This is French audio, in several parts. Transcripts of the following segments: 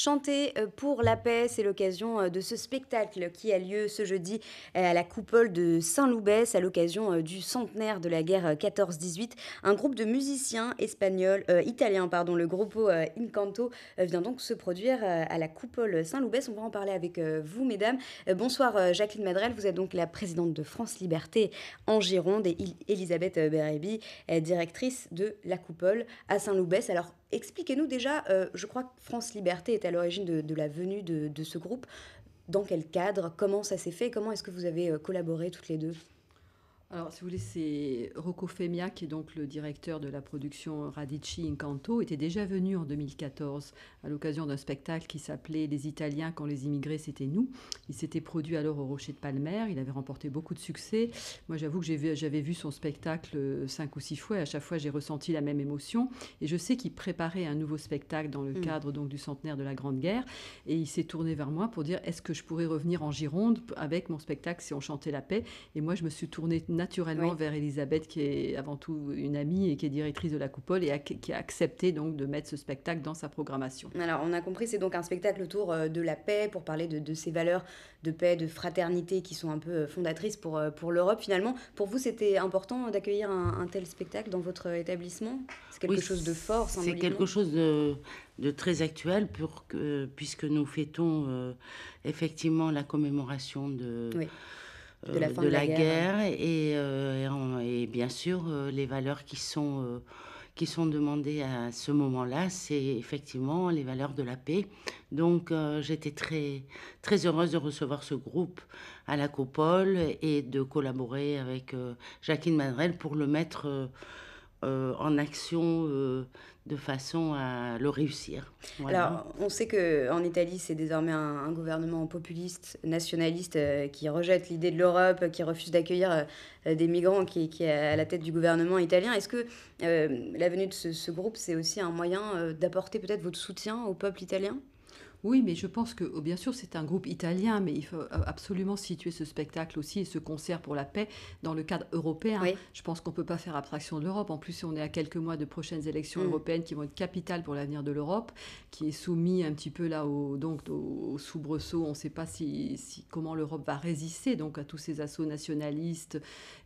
Chanter euh, pour la paix, c'est l'occasion euh, de ce spectacle qui a lieu ce jeudi euh, à la coupole de Saint-Loubès à l'occasion du centenaire de la guerre 14-18. Un groupe de musiciens espagnols, italiens, pardon, le groupe Incanto vient donc se produire à la coupole Saint-Loubès. On va en parler avec vous, mesdames. Bonsoir, Jacqueline Madrel. Vous êtes donc la présidente de France Liberté en Gironde et Elisabeth Berebi, directrice de la coupole à Saint-Loubès. Alors, expliquez-nous déjà, euh, je crois que France Liberté est à l'origine de, la venue de ce groupe. Dans quel cadre Comment ça s'est fait Comment est-ce que vous avez euh, collaboré toutes les deux alors, si vous voulez, c'est Rocco Femia, qui est donc le directeur de la production Radici Incanto, était déjà venu en 2014 à l'occasion d'un spectacle qui s'appelait Les Italiens quand les immigrés, c'était nous. Il s'était produit alors au Rocher de Palmer. Il avait remporté beaucoup de succès. Moi, j'avoue que j'avais vu son spectacle euh, cinq ou six fois et à chaque fois, j'ai ressenti la même émotion. Et je sais qu'il préparait un nouveau spectacle dans le mm. cadre donc du centenaire de la Grande Guerre. Et il s'est tourné vers moi pour dire est-ce que je pourrais revenir en Gironde avec mon spectacle si on chantait la paix Et moi, je me suis tournée naturellement vers Elisabeth, qui est avant tout une amie et qui est directrice de la coupole et qui a accepté donc de mettre ce spectacle dans sa programmation. Alors, on a compris, c'est donc un spectacle autour euh, de la paix pour parler de, ces valeurs de paix, de fraternité qui sont un peu euh, fondatrices pour, euh, pour l'Europe finalement. Pour vous, c'était important d'accueillir un, tel spectacle dans votre établissement C'est quelque chose de fort C'est quelque chose de, très actuel puisque nous fêtons effectivement la commémoration de de la, euh, guerre, et, euh, et, bien sûr euh, les valeurs qui sont qui sont demandées à ce moment-là, c'est effectivement les valeurs de la paix. Donc j'étais très, très heureuse de recevoir ce groupe à la Copole et de collaborer avec Jacqueline Madrel pour le mettre... Euh, en action euh, de façon à le réussir. Alors, on sait qu'en Italie, c'est désormais un, gouvernement populiste, nationaliste, euh, qui rejette l'idée de l'Europe, qui refuse d'accueillir des migrants, qui, est à la tête du gouvernement italien. Est-ce que la venue de ce groupe, c'est aussi un moyen d'apporter peut-être votre soutien au peuple italien oui, mais je pense que, oh, bien sûr, c'est un groupe italien, mais il faut euh, absolument situer ce spectacle aussi et ce concert pour la paix dans le cadre européen. Je pense qu'on ne peut pas faire abstraction de l'Europe. En plus, on est à quelques mois de prochaines élections mm. européennes qui vont être capitales pour l'avenir de l'Europe, qui est soumis un petit peu là au, donc, au, soubresaut. On ne sait pas si, comment l'Europe va résister donc à tous ces assauts nationalistes.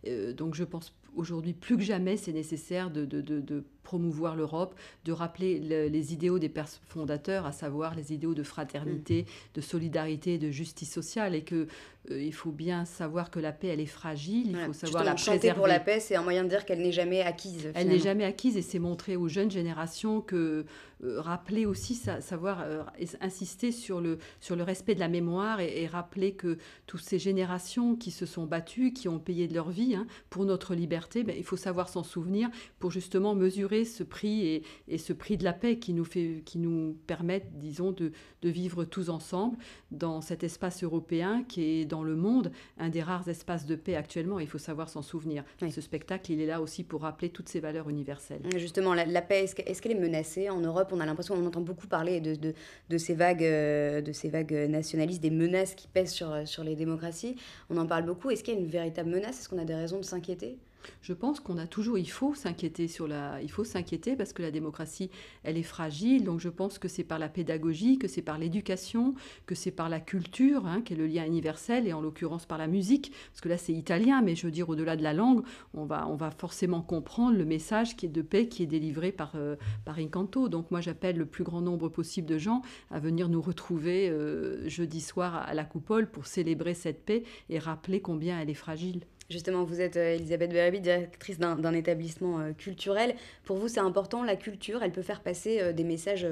Euh, donc, je pense aujourd'hui plus que jamais c'est nécessaire de, promouvoir l'Europe, de rappeler les idéaux des fondateurs, à savoir les idéaux de fraternité, mm. de solidarité, de justice sociale, et que euh, il faut bien savoir que la paix elle est fragile, il faut savoir la préserver. Chanter pour la paix, c'est un moyen de dire qu'elle n'est jamais acquise. Elle n'est jamais acquise, et c'est montrer aux jeunes générations que euh, rappeler aussi savoir euh, insister sur le sur le respect de la mémoire et, rappeler que toutes ces générations qui se sont battues, qui ont payé de leur vie hein, pour notre liberté ben, il faut savoir s'en souvenir pour justement mesurer ce prix et, ce prix de la paix qui nous, fait, qui nous permettent, disons, de, vivre tous ensemble dans cet espace européen qui est dans le monde un des rares espaces de paix actuellement. Il faut savoir s'en souvenir. Ce spectacle, il est là aussi pour rappeler toutes ces valeurs universelles. Justement, la, paix, est-ce qu'elle est, menacée en Europe On a l'impression, on entend beaucoup parler de, ces vagues, euh, de ces vagues nationalistes, des menaces qui pèsent sur, sur les démocraties. On en parle beaucoup. Est-ce qu'il y a une véritable menace Est-ce qu'on a des raisons de s'inquiéter je pense qu'on a toujours, il faut s'inquiéter sur la, il faut s'inquiéter parce que la démocratie, elle est fragile. Donc je pense que c'est par la pédagogie, que c'est par l'éducation, que c'est par la culture, hein, qui est le lien universel, et en l'occurrence par la musique, parce que là c'est italien, mais je veux dire au-delà de la langue, on va, forcément comprendre le message qui est de paix qui est délivré euh, par, Incanto. Donc moi j'appelle le plus grand nombre possible de gens à venir nous retrouver euh, jeudi soir à la coupole pour célébrer cette paix et rappeler combien elle est fragile. Justement, vous êtes euh, Elisabeth Berabi, directrice d'un établissement euh, culturel. Pour vous, c'est important, la culture, elle peut faire passer euh, des messages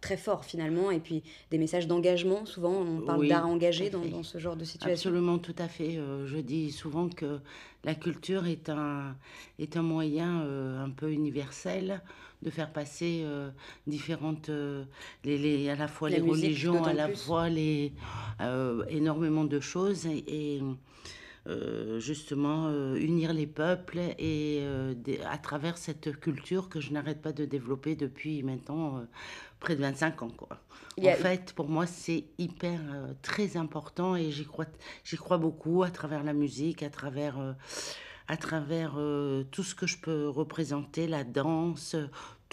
très forts finalement, et puis des messages d'engagement. Souvent, on parle d'art engagé dans, ce genre de situation. Absolument, tout à fait. Je dis souvent que la culture est un, est un moyen un peu universel de faire passer différentes les, à la fois les religions à la fois les énormément de choses et euh, justement euh, unir les peuples et euh, à travers cette culture que je n'arrête pas de développer depuis maintenant près de 25 ans. En fait, pour moi, c'est hyper très important et j'y crois, j'y crois beaucoup à travers la musique, à travers à travers tout ce que je peux représenter, la danse,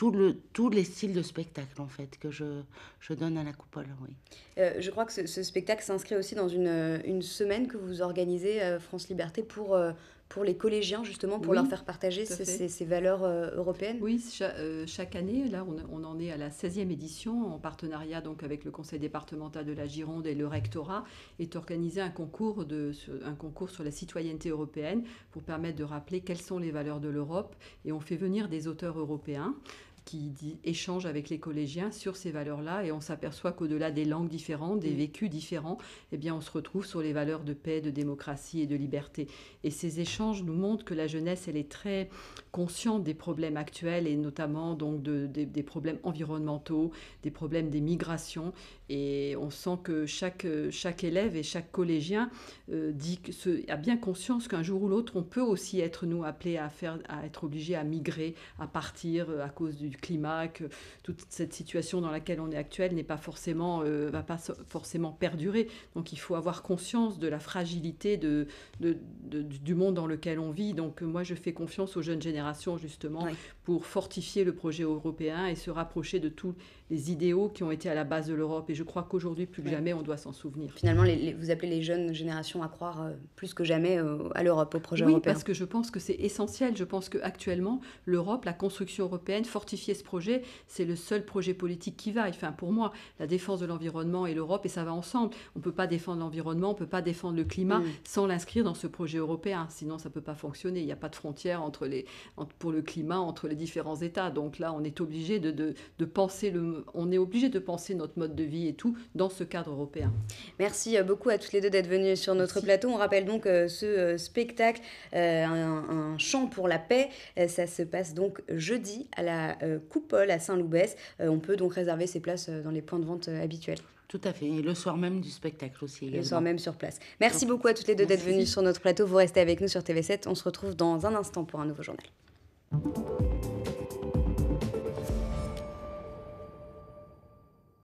le, tous les styles de spectacle en fait que je, je donne à la coupole. Oui. Euh, je crois que ce, spectacle s'inscrit aussi dans une, une, semaine que vous organisez euh, France Liberté pour euh, pour les collégiens, justement, pour leur faire partager ces, valeurs euh, européennes Oui, euh, chaque, année, là, on, en est à la 16e édition, en partenariat donc avec le conseil départemental de la Gironde et le rectorat, est organisé un concours, de, un concours sur la citoyenneté européenne pour permettre de rappeler quelles sont les valeurs de l'Europe. Et on fait venir des auteurs européens qui dit, échange avec les collégiens sur ces valeurs-là et on s'aperçoit qu'au-delà des langues différentes, des mm. vécus différents, eh bien on se retrouve sur les valeurs de paix, de démocratie et de liberté. Et ces échanges nous montrent que la jeunesse, elle est très consciente des problèmes actuels et notamment donc de, des problèmes environnementaux, des problèmes des migrations et on sent que chaque, chaque élève et chaque collégien euh, dit que a bien conscience qu'un jour ou l'autre, on peut aussi être nous appelés à, faire, à être obligés à migrer, à partir euh, à cause du du climat, que toute cette situation dans laquelle on est actuelle n'est pas forcément, euh, va pas forcément perdurer. Donc il faut avoir conscience de la fragilité de, de, du monde dans lequel on vit. Donc moi je fais confiance aux jeunes générations justement pour fortifier le projet européen et se rapprocher de tous les idéaux qui ont été à la base de l'Europe. Et je crois qu'aujourd'hui plus que jamais on doit s'en souvenir. Finalement vous appelez les jeunes générations à croire euh, plus que jamais euh, à l'Europe, au projet européen. Oui, parce que je pense que c'est essentiel. Je pense qu'actuellement l'Europe, la construction européenne fortifie ce projet. C'est le seul projet politique qui vaille. Enfin, pour moi, la défense de l'environnement et l'Europe, et ça va ensemble. On ne peut pas défendre l'environnement, on ne peut pas défendre le climat mm. sans l'inscrire dans ce projet européen. Sinon, ça ne peut pas fonctionner. Il n'y a pas de frontière entre les, pour le climat entre les différents États. Donc là, on est obligé de, de, de penser le, on est obligé de penser notre mode de vie et tout dans ce cadre européen. Merci euh, beaucoup à toutes les deux d'être venues sur notre plateau. On rappelle donc euh, ce euh, spectacle, un, un, chant pour la paix. ça se passe donc jeudi à la Coupole à Saint-Loubès. Euh, on peut donc réserver ses places euh, dans les points de vente euh, habituels. Tout à fait. Et le soir même du spectacle aussi. Le soir même sur place. Merci beaucoup à toutes les deux d'être venues sur notre plateau. Vous restez avec nous sur TV7. On se retrouve dans un instant pour un nouveau journal.